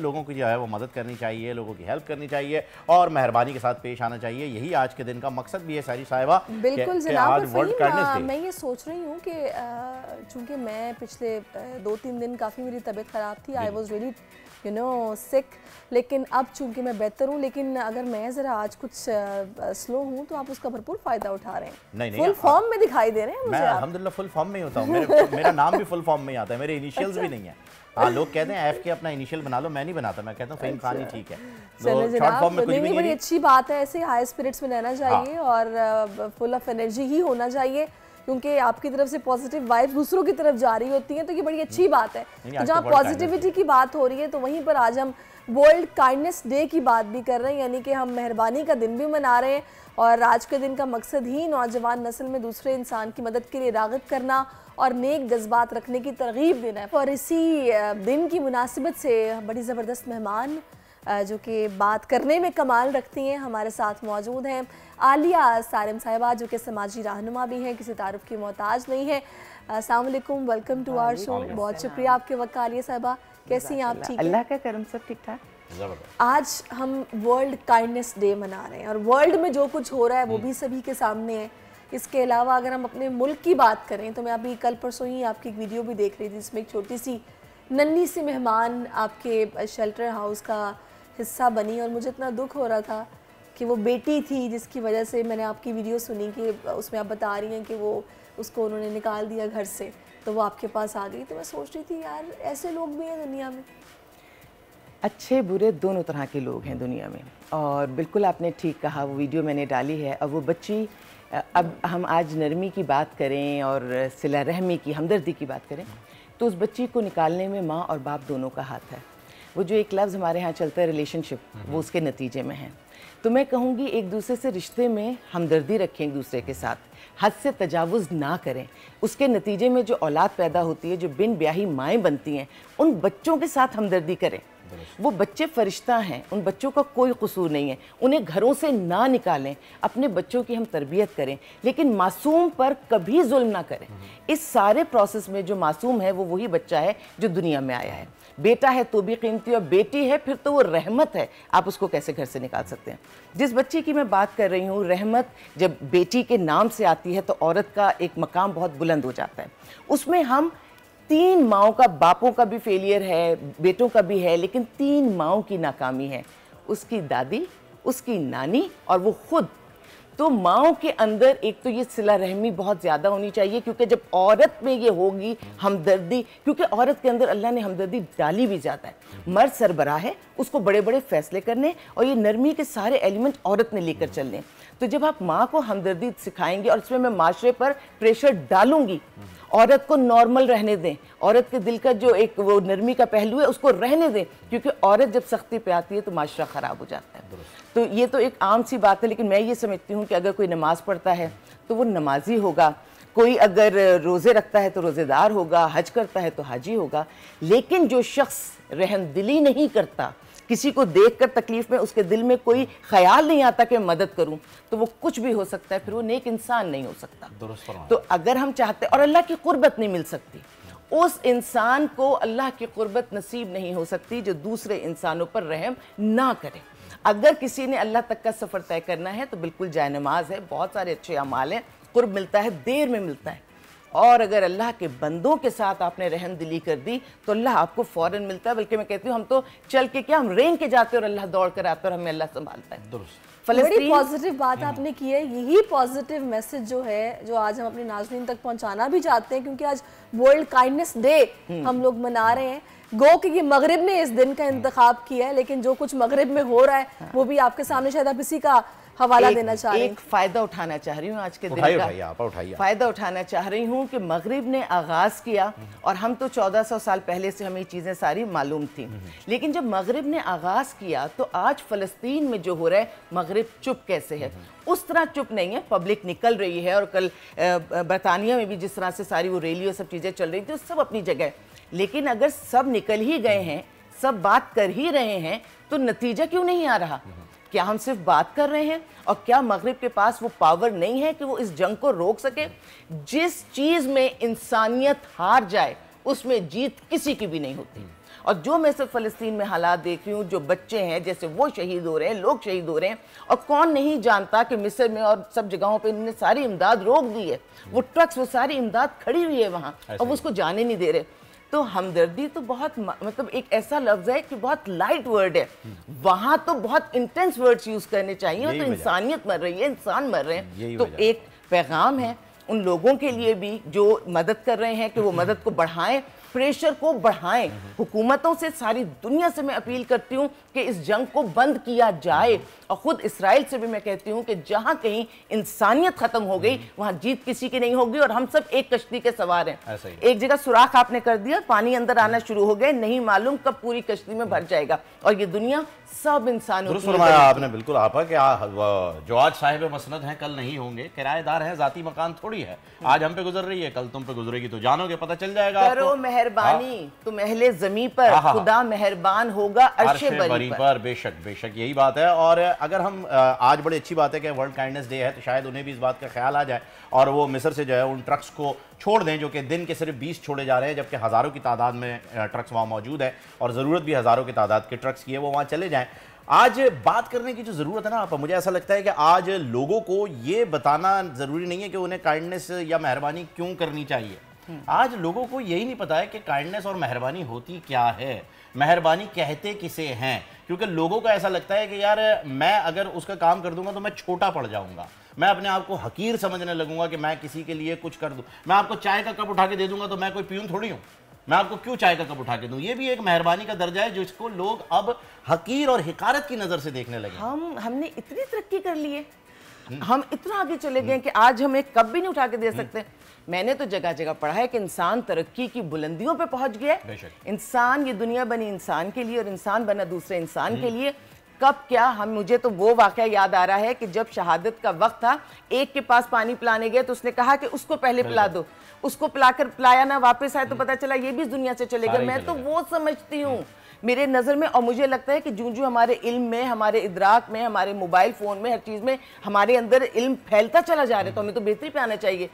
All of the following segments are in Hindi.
लोगों की जो है वो मदद करनी चाहिए लोगों की हेल्प करनी चाहिए और मेहरबानी के साथ पेश आना चाहिए यही आज के दिन का मकसद भी है सारी साहिबा बिल्कुल जनाब मैं ये सोच रही हूँ कि चूंकि मैं पिछले दो तीन दिन काफ़ी मेरी तबीयत ख़राब थी I was really you know sick लेकिन अब चूंकि मैं बेहतर हूँ लेकिन अगर मैं ज़रा आज कुछ स्लो हूँ तो आप उसका भरपूर फ़ायदा उठा रहे हैं नहीं नहीं फुल फॉर्म में दिखाई दे रहे हैं मुझे मैं फुल फॉर्म में होता हूँ मेरा नाम भी फुल फॉर्म में आता है मेरे इनिशियल्स भी अच्छा। नहीं है आ, हाँ, लोग कहते हैं एफ के अपना इनिशियल बना लो मैं नहीं बनाता मैं कहता हूँ खान ही अच्छा। ठीक है शॉर्ट तो फॉर्म में बड़ी अच्छी बात है ऐसे हाई स्पिरिट्स में रहना हाँ। चाहिए और फुल ऑफ एनर्जी ही होना चाहिए क्योंकि आपकी तरफ से पॉजिटिव वाइब दूसरों की तरफ जा रही होती है तो ये बड़ी अच्छी हम्म। बात है तो, तो जहाँ पॉजिटिविटी की बात हो रही है तो वहीं पर आज हम वर्ल्ड काइंडनेस डे की बात भी कर रहे हैं यानी कि हम मेहरबानी का दिन भी मना रहे हैं और आज के दिन का मकसद ही नौजवान नस्ल में दूसरे इंसान की मदद के लिए रागत करना और नेक जज्बात रखने की तरगीब देना है और इसी दिन की मुनासिबत से बड़ी ज़बरदस्त मेहमान जो कि बात करने में कमाल रखती हैं हमारे साथ मौजूद हैं आलिया सारम साहिबा जो कि समाजी रहनुमा भी हैं किसी तारफ़ की मोहताज नहीं है Aslam welcome to our show बहुत शुक्रिया आपके वक्त आलिया साहिबा कैसी हैं आप ठीक अल्लाह का करम सब ठीक ठाक आज हम वर्ल्ड काइंडनेस डे मना रहे हैं और वर्ल्ड में जो कुछ हो रहा है वो हम्म। भी सभी के सामने है इसके अलावा अगर हम अपने मुल्क की बात करें तो मैं अभी कल परसों ही आपकी एक वीडियो भी देख रही थी जिसमें एक छोटी सी नन्ही सी मेहमान आपके शेल्टर हाउस का हिस्सा बनी और मुझे इतना दुख हो रहा था कि वो बेटी थी जिसकी वजह से मैंने आपकी वीडियो सुनी कि उसमें आप बता रही हैं कि वो उसको उन्होंने निकाल दिया घर से तो वो आपके पास आ गई तो मैं सोच रही थी यार ऐसे लोग भी हैं दुनिया में अच्छे बुरे दोनों तरह के लोग हैं दुनिया में और बिल्कुल आपने ठीक कहा वो वीडियो मैंने डाली है अब वो बच्ची अब हम आज नरमी की बात करें और सिला रहमी की हमदर्दी की बात करें तो उस बच्ची को निकालने में माँ और बाप दोनों का हाथ है वो जो एक लफ्ज़ हमारे यहाँ चलता है रिलेशनशिप वो उसके नतीजे में है तो मैं कहूँगी एक दूसरे से रिश्ते में हमदर्दी रखें एक दूसरे के साथ हद से तजावुज़ ना करें उसके नतीजे में जो औलाद पैदा होती है जो बिन ब्याही माएँ बनती हैं उन बच्चों के साथ हमदर्दी करें वो बच्चे फरिश्ता हैं उन बच्चों का कोई कसूर नहीं है उन्हें घरों से ना निकालें अपने बच्चों की हम तरबियत करें लेकिन मासूम पर कभी जुल्म ना करें इस सारे प्रोसेस में जो मासूम है वो वही बच्चा है जो दुनिया में आया है बेटा है तो भी कीमती और बेटी है फिर तो वो रहमत है आप उसको कैसे घर से निकाल सकते हैं जिस बच्चे की मैं बात कर रही हूँ रहमत जब बेटी के नाम से आती है तो औरत का एक मकाम बहुत बुलंद हो जाता है उसमें हम तीन माओ का बापों का भी फेलियर है बेटों का भी है लेकिन तीन माओ की नाकामी है उसकी दादी उसकी नानी और वो खुद तो माओ के अंदर एक तो ये सिला रहमी बहुत ज़्यादा होनी चाहिए क्योंकि जब औरत में ये होगी हमदर्दी क्योंकि औरत के अंदर अल्लाह ने हमदर्दी डाली भी जाता है मर्द सरबरा है उसको बड़े बड़े फैसले करने और ये नरमी के सारे एलिमेंट औरत ने लेकर चलने तो जब आप माँ को हमदर्दी सिखाएंगे और इसमें मैं माशरे पर प्रेशर डालूंगी औरत को नॉर्मल रहने दें औरत के दिल का जो एक वो नरमी का पहलू है उसको रहने दें क्योंकि औरत जब सख्ती पे आती है तो माशरा ख़राब हो जाता है तो ये तो एक आम सी बात है लेकिन मैं ये समझती हूँ कि अगर कोई नमाज़ पढ़ता है तो वो नमाजी होगा कोई अगर रोज़े रखता है तो रोज़ेदार होगा हज करता है तो हाजी होगा लेकिन जो शख्स रहन दिली नहीं करता किसी को देखकर तकलीफ में उसके दिल में कोई ख्याल नहीं आता कि मदद करूं तो वो कुछ भी हो सकता है फिर वो नेक इंसान नहीं हो सकता तो अगर हम चाहते और अल्लाह की कुर्बत नहीं मिल सकती उस इंसान को अल्लाह की कुर्बत नसीब नहीं हो सकती जो दूसरे इंसानों पर रहम ना करे अगर किसी ने अल्लाह तक का सफ़र तय करना है तो बिल्कुल जाय नमाज है बहुत सारे अच्छे अमाल हैं कुर्ब मिलता है देर में मिलता है और अगर अल्लाह के बंदों के साथ आपने रहम दिली कर दी तो अल्लाह आपको फौरन मिलता है बल्कि मैं कहती हूँ हम तो चल के क्या हम रेंग के जाते और अल्लाह दौड़ कर आता और हमें अल्लाह संभालता है बड़ी पॉजिटिव बात हम्म। आपने की है यही पॉजिटिव मैसेज जो है जो आज हम अपने नाजरीन तक पहुंचाना भी चाहते हैं क्योंकि आज वर्ल्ड काइंडनेस डे हम लोग मना रहे हैं गो कि ये मगरब ने इस दिन का हम्म। इंतखब किया है लेकिन जो कुछ मगरब में हो रहा है हाँ। वो भी आपके सामने शायद आप इसी का हवाला देना चाह रही एक फायदा उठाना चाह रही हूँ आज के दिन फायदा उठाना चाह रही हूँ कि मगरब ने आगाज किया और हम तो 1400 साल पहले से हमें चीजें सारी मालूम थी लेकिन जब मगरब ने आगाज किया तो आज फलस्तीन में जो हो रहा है मगरब चुप कैसे है उस तरह चुप नहीं है पब्लिक निकल रही है और कल बरतानिया में भी जिस तरह से सारी वो रैली और सब चीजें चल रही थी सब अपनी जगह लेकिन अगर सब निकल ही गए हैं सब बात कर ही रहे हैं तो नतीजा क्यों नहीं आ रहा क्या हम सिर्फ बात कर रहे हैं और क्या मगरब के पास वो पावर नहीं है कि वो इस जंग को रोक सके जिस चीज़ में इंसानियत हार जाए उसमें जीत किसी की भी नहीं होती और जो मैं सिर्फ फ़लस्तीन में हालात देख रही हूँ जो बच्चे हैं जैसे वो शहीद हो रहे हैं लोग शहीद हो रहे हैं और कौन नहीं जानता कि मिस्र में और सब जगहों पे इन्होंने सारी इमदाद रोक दी है वो ट्रक्स वो सारी इमदाद खड़ी हुई है वहाँ अब उसको जाने नहीं दे रहे तो हमदर्दी तो बहुत मतलब एक ऐसा लफ्ज है कि बहुत लाइट वर्ड है वहां तो बहुत इंटेंस वर्ड्स यूज करने चाहिए तो इंसानियत मर रही है इंसान मर रहे हैं तो एक पैगाम है उन लोगों के लिए भी जो मदद कर रहे हैं कि वो मदद को बढ़ाएं प्रेशर को बढ़ाएं हुकूमतों से सारी दुनिया से मैं अपील करती हूँ कि इस जंग को बंद किया जाए और ख़ुद इसराइल से भी मैं कहती हूँ कि जहां कहीं इंसानियत ख़त्म हो गई वहाँ जीत किसी की नहीं होगी और हम सब एक कश्ती के सवार हैं एक जगह सुराख आपने कर दिया पानी अंदर आना हम्म। शुरू हो गए नहीं मालूम कब पूरी कश्ती में भर जाएगा और ये दुनिया सब इंसानों आपने बिल्कुल आपा कि जो आज साहिब मसनद है कल नहीं होंगे किराएदार है जाती मकान थोड़ी है हम्म। आज हम पे गुजर रही है कल तुम पे गुजरेगी तो जानोगे पता चल जाएगा मेहरबानी हाँ। तुम अहले जमी पर हाँ, हाँ, खुदा मेहरबान होगा अर्शे बरी पर, पर बेशक बेशक यही बात है और अगर हम आज बड़ी अच्छी बात है कि वर्ल्ड काइंडनेस डे है तो शायद उन्हें भी इस बात का ख्याल आ जाए और वो मिस्र से जो है उन ट्रक्स को छोड़ दें जो कि दिन के सिर्फ बीस छोड़े जा रहे हैं जबकि हज़ारों की तादाद में ट्रक्स वहाँ मौजूद है और ज़रूरत भी हज़ारों की तादाद के ट्रक्स की है वो वहाँ चले जाएँ आज बात करने की जो ज़रूरत है ना आप मुझे ऐसा लगता है कि आज लोगों को ये बताना ज़रूरी नहीं है कि उन्हें काइंडनेस या मेहरबानी क्यों करनी चाहिए हम्म। आज लोगों को यही नहीं पता है कि काइंडनेस और मेहरबानी होती क्या है मेहरबानी कहते किसे हैं क्योंकि लोगों को ऐसा लगता है कि यार मैं अगर उसका काम कर दूंगा तो मैं छोटा पड़ जाऊंगा मैं अपने आप को हकीर समझने लगूंगा कि मैं किसी के लिए कुछ कर दूं मैं आपको चाय का कप उठा के दे दूंगा तो मैं कोई पीऊँ थोड़ी हूँ मैं आपको क्यों चाय का कप उठा के दूं ये भी एक मेहरबानी का दर्जा है जिसको लोग अब हकीर और हिकारत की नज़र से देखने लगे हम हमने इतनी तरक्की कर ली है हम्म। हम इतना आगे चले गए हम्म। कि आज हम एक कप भी नहीं उठा के दे हम्म। सकते मैंने तो जगह जगह पढ़ा है कि इंसान तरक्की की बुलंदियों पे पहुंच गया इंसान ये दुनिया बनी इंसान के लिए और इंसान बना दूसरे इंसान के लिए कब क्या हम मुझे तो वो वाक़ याद आ रहा है कि जब शहादत का वक्त था एक के पास पानी पिलाने गए तो उसने कहा कि उसको पहले पिला दो उसको पिलाकर पिलाया ना वापस आए तो पता चला ये भी दुनिया से चले गए मैं तो वो समझती हूँ मेरे नज़र में और मुझे लगता है कि जूँ जूँ हमारे इल्म में हमारे इदराक में हमारे मोबाइल फ़ोन में हर चीज़ में हमारे अंदर इल्म फैलता चला जा रहा है तो हमें तो बेहतरी पे आना चाहिए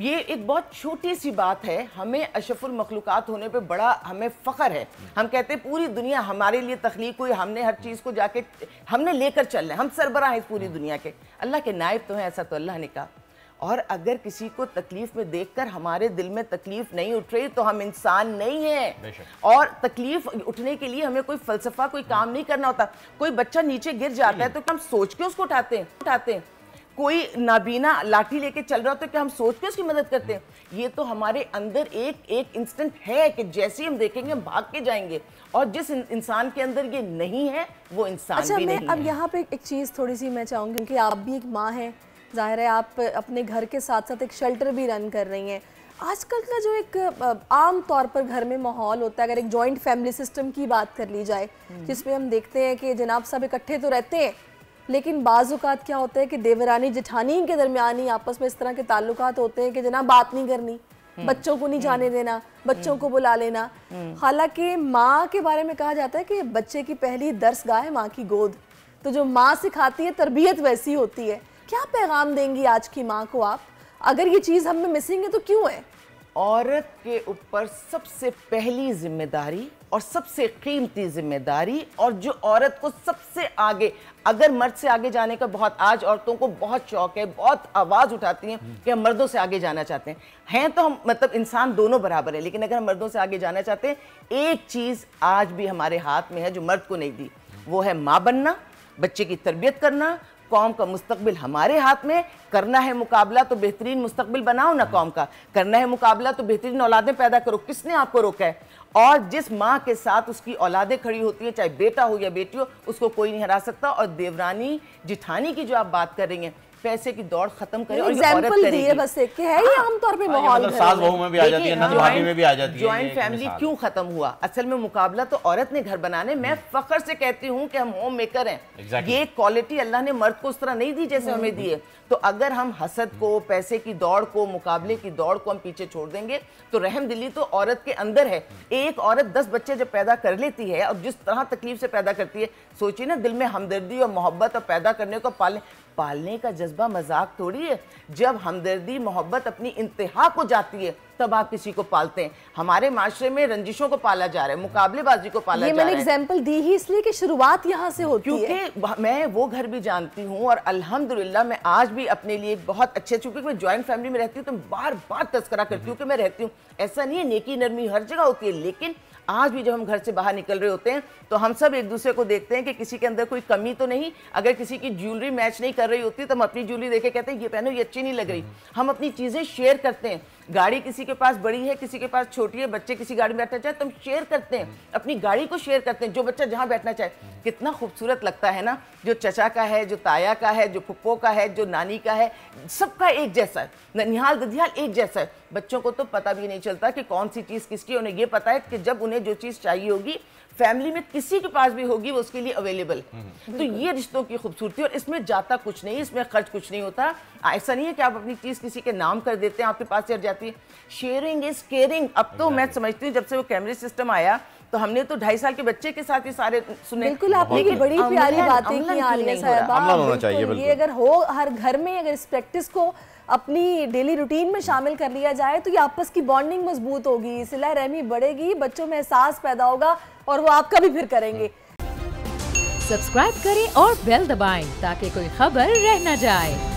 ये एक बहुत छोटी सी बात है हमें अशफुल मखलूक़ात होने पे बड़ा हमें फ़ख्र है हम कहते हैं पूरी दुनिया हमारे लिए तख्लीक हुई हमने हर चीज़ को जाके हमने लेकर चलना है हम सरबरा हैं इस पूरी दुनिया के अल्लाह के नायब तो हैं ऐसा तो अल्लाह ने कहा और अगर किसी को तकलीफ में देखकर हमारे दिल में तकलीफ नहीं उठ रही तो हम इंसान नहीं हैं और तकलीफ उठने के लिए हमें कोई फलसफा कोई काम नहीं करना होता कोई बच्चा नीचे गिर जाता है तो हम सोच के उसको उठाते हैं उठाते हैं कोई नाबीना लाठी लेके चल रहा हो तो क्या हम सोच के उसकी मदद करते हैं ये तो हमारे अंदर एक एक इंस्टेंट है कि जैसे ही हम देखेंगे भाग के जाएंगे और जिस इंसान के अंदर ये नहीं है वो इंसान अच्छा, भी मैं नहीं अब यहाँ पे एक चीज़ थोड़ी सी मैं चाहूंगी क्योंकि आप भी एक माँ हैं जाहिर है आप अपने घर के साथ साथ एक शेल्टर भी रन कर रही हैं आजकल का जो एक आम तौर पर घर में माहौल होता है अगर एक जॉइंट फैमिली सिस्टम की बात कर ली जाए हम्म। जिसमें हम देखते हैं कि जनाब साहब इकट्ठे तो रहते हैं लेकिन बाज़ात क्या होता है कि देवरानी जेठानी के दरमियान ही आपस में इस तरह के ताल्लुक होते हैं कि जनाब बात नहीं करनी हम्म। बच्चों को नहीं हम्म। जाने देना बच्चों को बुला लेना हालांकि माँ के बारे में कहा जाता है कि बच्चे की पहली दर्श गाह है माँ की गोद तो जो माँ सिखाती है तरबियत वैसी होती है क्या पैगाम देंगी आज की माँ को आप अगर ये चीज़ हमें मिसिंग है तो क्यों है औरत के ऊपर सबसे पहली जिम्मेदारी और सबसे कीमती जिम्मेदारी और जो औरत को सबसे आगे अगर मर्द से आगे जाने का बहुत आज औरतों को बहुत शौक है बहुत आवाज़ उठाती हैं कि हम मर्दों से आगे जाना चाहते हैं हैं तो हम मतलब इंसान दोनों बराबर है लेकिन अगर हम मर्दों से आगे जाना चाहते हैं एक चीज़ आज भी हमारे हाथ में है जो मर्द को नहीं दी वो है माँ बनना बच्चे की तरबियत करना कौम का मुस्तबिल हमारे हाथ में करना है मुकाबला तो बेहतरीन मुस्तबिल बनाओ ना कौम का करना है मुकाबला तो बेहतरीन औलादें पैदा करो किसने आपको रोका है और जिस माँ के साथ उसकी औलादें खड़ी होती हैं चाहे बेटा हो या बेटी हो उसको कोई नहीं हरा सकता और देवरानी जिठानी की जो आप बात कर रही हैं पैसे की दौड़ खत्म करें और एग्जांपल दिए बस एक है ये हाँ। आमतौर पे हाँ, माहौल मतलब सास बहू में भी आ जाती है नंद भाभी में भी आ जाती है जॉइंट फैमिली क्यों खत्म हुआ असल में मुकाबला तो औरत ने घर बनाने मैं हम्म। फखर से कहती हूँ कि हम होम मेकर हैं ये क्वालिटी अल्लाह ने मर्द को उस तरह नहीं दी जैसे हम्म। हमें दिए तो अगर हम हसद को पैसे की दौड़ को मुकाबले की दौड़ को हम पीछे छोड़ देंगे तो रहम दिली तो औरत के अंदर है हम्म। एक औरत दस बच्चे जब पैदा कर लेती है और जिस तरह तकलीफ से पैदा करती है सोचिए ना दिल में हमदर्दी और मोहब्बत और पैदा करने को पालने पालने का जज्बा मजाक थोड़ी है जब हमदर्दी मोहब्बत अपनी इंतहा को जाती है तब आप किसी को पालते हैं हमारे माशरे में रंजिशों को पाला जा रहा है मुकाबलेबाजी को पाला ये जा मैंने एग्जाम्पल दी ही इसलिए कि शुरुआत यहाँ से होती क्योंकि है क्योंकि मैं वो घर भी जानती हूँ और अल्हम्दुलिल्लाह मैं आज भी अपने लिए बहुत अच्छे चूंकि मैं ज्वाइंट फैमिली में रहती हूँ तो बार बार तस्करा करती हूँ कि मैं रहती हूँ ऐसा नहीं है नेकी नरमी हर जगह होती है लेकिन आज भी जब हम घर से बाहर निकल रहे होते हैं तो हम सब एक दूसरे को देखते हैं कि किसी के अंदर कोई कमी तो नहीं अगर किसी की ज्वेलरी मैच नहीं कर रही होती तो हम अपनी ज्वेलरी देखे कहते हैं ये पहनो ये अच्छी नहीं लग रही हम अपनी चीज़ें शेयर करते हैं गाड़ी किसी के पास बड़ी है किसी के पास छोटी है बच्चे किसी गाड़ी में बैठना चाहे तो हम शेयर करते हैं अपनी गाड़ी को शेयर करते हैं जो बच्चा जहाँ बैठना चाहे कितना खूबसूरत लगता है ना जो चचा का है जो ताया का है जो फुप्पो का है जो नानी का है सबका एक जैसा है निहाल दधियाल एक जैसा है बच्चों को तो पता भी नहीं चलता कि कौन सी चीज़ किसकी उन्हें ये पता है कि जब उन्हें उन्हें जो चीज़ चाहिए होगी फैमिली में किसी के पास भी होगी वो उसके लिए अवेलेबल हम्म। तो ये रिश्तों की खूबसूरती और इसमें जाता कुछ नहीं इसमें खर्च कुछ नहीं होता ऐसा नहीं है कि आप अपनी चीज़ किसी के नाम कर देते हैं आपके पास चल जाती है शेयरिंग इज केयरिंग अब तो मैं समझती हूँ जब से वो कैमरे सिस्टम आया तो हमने तो ढाई साल के बच्चे के साथ ही सारे सुने बिल्कुल आपने की बड़ी प्यारी बातें की आलिया साहब ये अगर हो हर घर में अगर इस प्रैक्टिस को अपनी डेली रूटीन में शामिल कर लिया जाए तो ये आपस की बॉन्डिंग मजबूत होगी सिला रहमी बढ़ेगी बच्चों में एहसास पैदा होगा और वो आपका भी फिर करेंगे सब्सक्राइब करें और बेल दबाएं ताकि कोई खबर रह न जाए